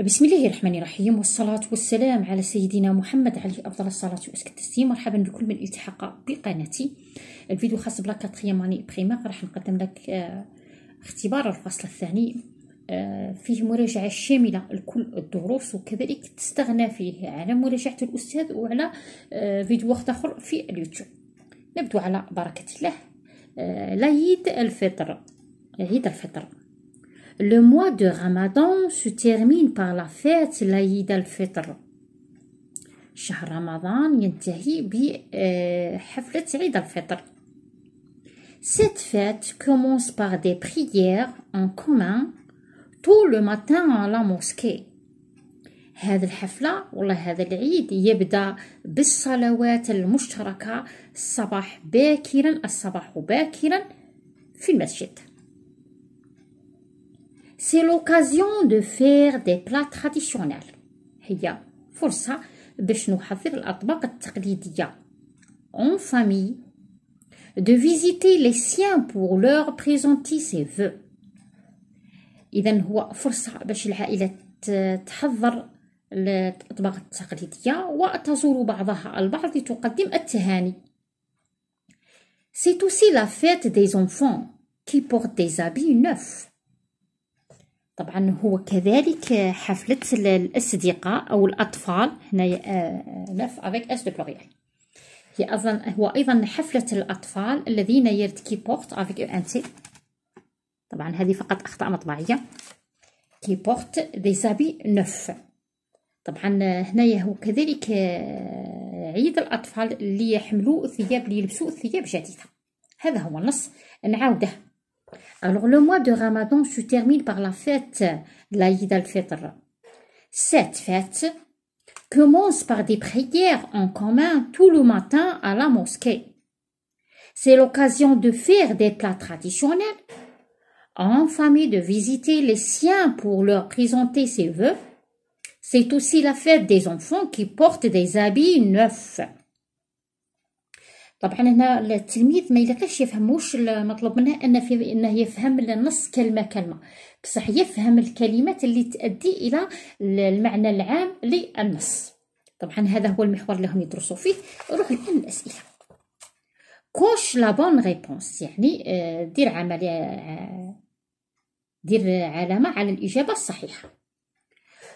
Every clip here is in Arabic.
بسم الله الرحمن الرحيم والصلاة والسلام على سيدنا محمد عليه أفضل الصلاة وأزكى التسليم مرحبا بكل من التحق بقناتي الفيديو خاص بلا كاتريام اني بريمير راح نقدم لك آه، اختبار الفصل الثاني آه، فيه مراجعة شاملة لكل الدروس وكذلك تستغنى فيه على مراجعة الأستاذ وعلى آه، فيديو واحد آخر في اليوتيوب نبدو على بركة الله العيد الفطر عيد الفطر Le mois de Ramadan se termine par la fête l'Aïd al-Fitr. شهر رمضان ينتهي بحفلة عيد الفطر. Cette fête commence par des prières en commun tout le matin à la mosquée. هذا الحفلة ولا هذا العيد يبدأ بالصلوات المشتركة الصباح باكرا الصباح باكرا في المسجد c'est l'occasion de faire des plats traditionnels هي nous باش نحضر الأطباق التقليدية en famille de visiter les siens pour leur présenter ses vœux إذا هو فرصة باش العائلة تحضر الأطباق التقليدية وتزور بعضها البعض لتقدم التهاني C'est aussi la fête des enfants qui portent des habits neufs. طبعا هو كذلك حفلة الأصدقاء أو الأطفال هنا لف افيك اس دو بلوريال هي أظن هو أيضا حفلة الأطفال الذين يرتكي بورت افيك او انتي طبعا هذه فقط أخطاء مطبعية كي بورت دي زابي نوف طبعا آه، هنايا هو كذلك آه، عيد الأطفال اللي يحملوا ثياب اللي يلبسوا ثياب جديدة هذا هو النص نعاوده Alors le mois de Ramadan se termine par la fête de l'Aïd al-Fitr. Cette fête commence par des prières en commun tout le matin à la mosquée. C'est l'occasion de faire des plats traditionnels, en famille de visiter les siens pour leur présenter ses vœux. C'est aussi la fête des enfants qui portent des habits neufs. طبعا هنا التلميذ ما يلقاش يفهم واش المطلوب منه ان في انه يفهم النص كلمه كلمه بصح يفهم الكلمات اللي تؤدي الى المعنى العام للنص طبعا هذا هو المحور اللي هم يدرسوا فيه نروح الان الاسئله كوش لا بون ريبونس يعني آه، دير عمليه دير علامه على الاجابه الصحيحه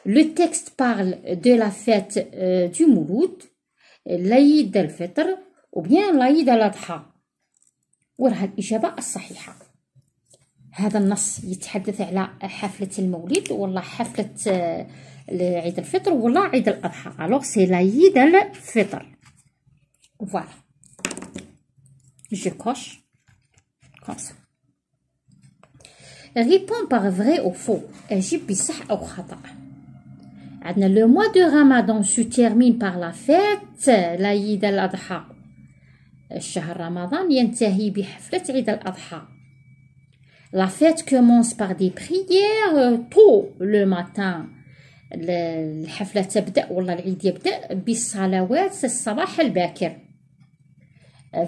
لو تيكست بارل دو لا فيت دو مولود العيد الفطر وبيان العيد الأضحى وراها الإجابة الصحيحة هذا النص يتحدث على حفلة المولد ولا حفلة آه، عيد الفطر ولا عيد الأضحى ألوغ سي العيد الفطر فوالا جو كوش ريبون ça. Réponds أو فو ou بصح أو خطأ. عندنا لو موا دو رمضان سو تيرمين باغ لا فيت laid الأضحى الشهر رمضان ينتهي بحفلة عيد الأضحى La fête commence par des prières tôt le matin. الحفلة تبدأ ولا العيد يبدأ بالصلوات الصباح الباكر.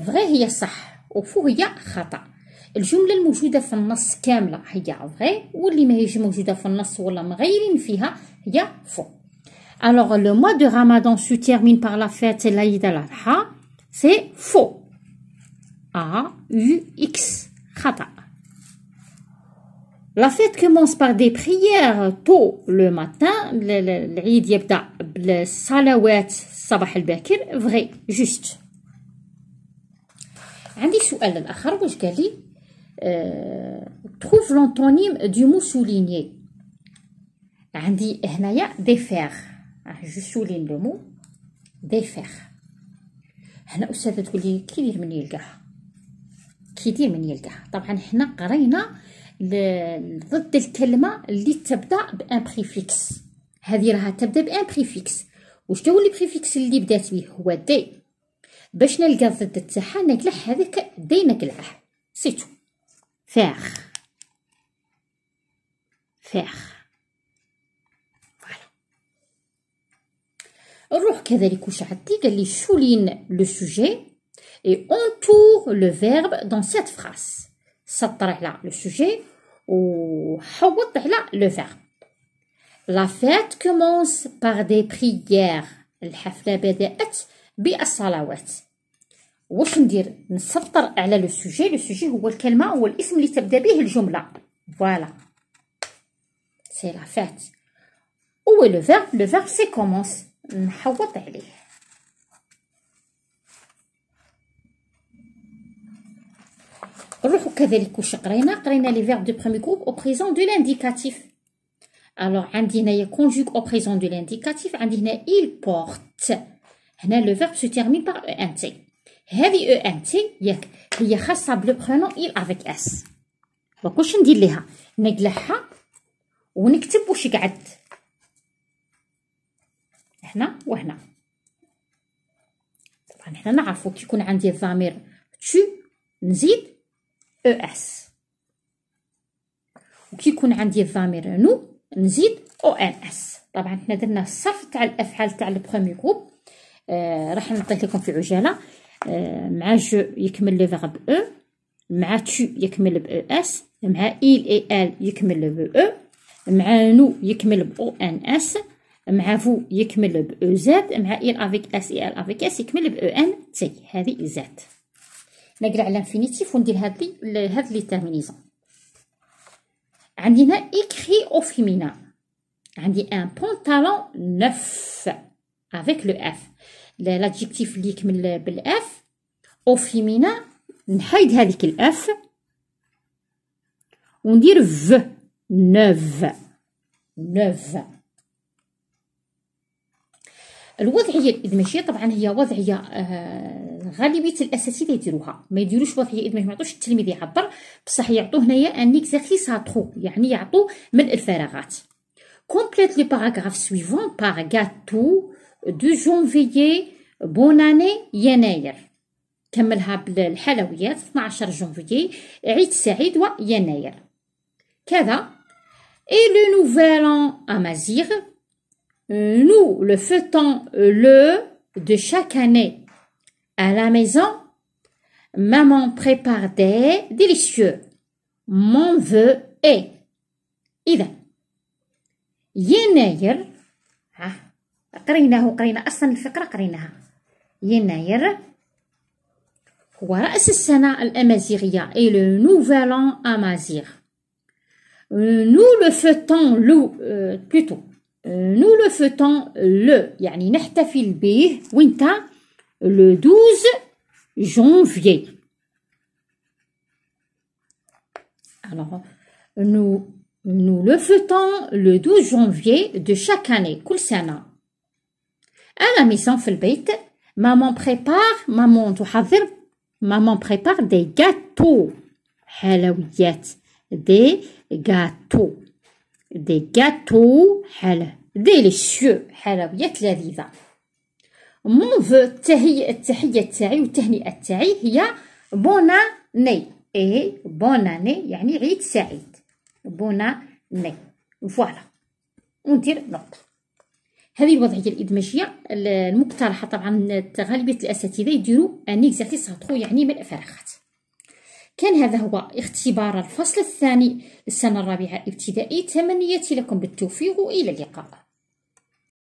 فغي هي صح وفو هي خطأ. الجملة الموجودة في النص كاملة هي فغي واللي ماهيش موجودة في النص ولا مغيرين فيها هي فو. Alors le mois de Ramadan se termine par la fête l'Aïd al-Adha. C'est faux. A-U-X. Khata. La fête commence par des prières tôt le matin. L'Eid yabda salawat sabah al-bakir. Vrai, juste. عندي سؤال الاخر واش قال لي trouve l'antonyme du mot souligné عندي هنايا défaire ah, je souligne le mot défaire هنا استاذه تقول لي دير من يلقاها كي دير من يلقاها طبعا حنا قرينا ضد الكلمه اللي تبدا بان بريفيكس هذه راها تبدا بان بريفيكس واش هو بريفيكس اللي بدات به هو دي باش نلقى الضد تاعها نقلع هذاك دي نقلعه سيتو فاخ فاخ روح كذلك souligne le sujet et entoure le verbe dans cette phrase سطر على le sujet وحوط على le verbe La fête commence par des prières. الحفلة بدأت بالصلوات. واش ندير نسطر على لو سوجي لو سوجي هو الكلمة هو الاسم اللي تبدا به الجملة فوالا سي commence ». نحوط عليه نروحو كذلك واش قرينا قرينا لي فيرب دو برومي كوب او بريزون دو لانديكاتيف الوغ عندي هنايا كونجوغ او بريزون دو لانديكاتيف عندي هنا il porte هنا لو فيرب سو تيرمين بار او ان تي هذه او ان تي ياك هي خاصه بلو برونون il افيك اس دونك واش ندير ليها نقلعها ونكتب واش قعد هنا وهنا طبعا حنا نعرفو يكون عندي الضمير تو نزيد او e اس يكون عندي الضمير نو نزيد او ان اس طبعا حنا درنا الصرف تاع الافعال تاع البرومي جروب آه راح نعطيه لكم في عجاله آه، مع جو يكمل لو فيرب او مع تو يكمل ب او e اس مع ايل اي ال يكمل ب او e. مع نو يكمل ب او ان اس مع فو يكمل ب او زاد مع إل افيك اس إي إل افيك اس يكمل ب او ان تي هذه زاد نقرا على انفينيتيف وندير هاد لي هاد لي تيرمينيزون عندنا إكخي أو فيمينا عندي ان بونطالون نوف افيك لو اف لادجيكتيف لي يكمل بالاف أو فيمينا نحيد هذيك الاف وندير ف نوف نوف الوضعيه الادماجيه طبعا هي وضعيه آه غالبيه الاساتذه يديروها ما يديروش وضعيه ادماجيه ما يعطوش التلميذ يعبر بصح يعطوه هنايا ان اكزارسيس اترو يعني يعطو من الفراغات كومبليت لي باراغراف سويفون بار غاتو دو janvier بون اني يناير كملها بالحلويات 12 جونفيي عيد سعيد ويناير كذا اي لو نوفال ان امازيغ nous le fêtons euh, le de chaque année. À la maison, maman prépare des délicieux. Mon vœu est. a يناير ها قريناه قرينا أصلا الفقرة قريناها يناير هو رأس السنة الأمازيغية et le nouvel an amazigh. Euh, nous le fêtons le euh, plutôt nous le fêtons le, yani نحتفل winter le 12 janvier. Alors, nous, nous le fêtons le 12 janvier de chaque année, كل sana À la maison في maman prépare, maman maman prépare des gâteaux. حلويات, des gâteaux. des حالة ديليشيو حالة حلويات لذيذة فو التهي... التحية تاعي والتهنئة تاعي هي بونا ني اي بونا ني يعني عيد سعيد بونا ني فوالا وندير نقطة هذه الوضعية الإدماجية المقترحة طبعا غالبية الأساتذة يديروا ان اكزارسيس يعني من الفراغات كان هذا هو اختبار الفصل الثاني للسنة الرابعة الابتدائي تمنيتي لكم بالتوفيق وإلى اللقاء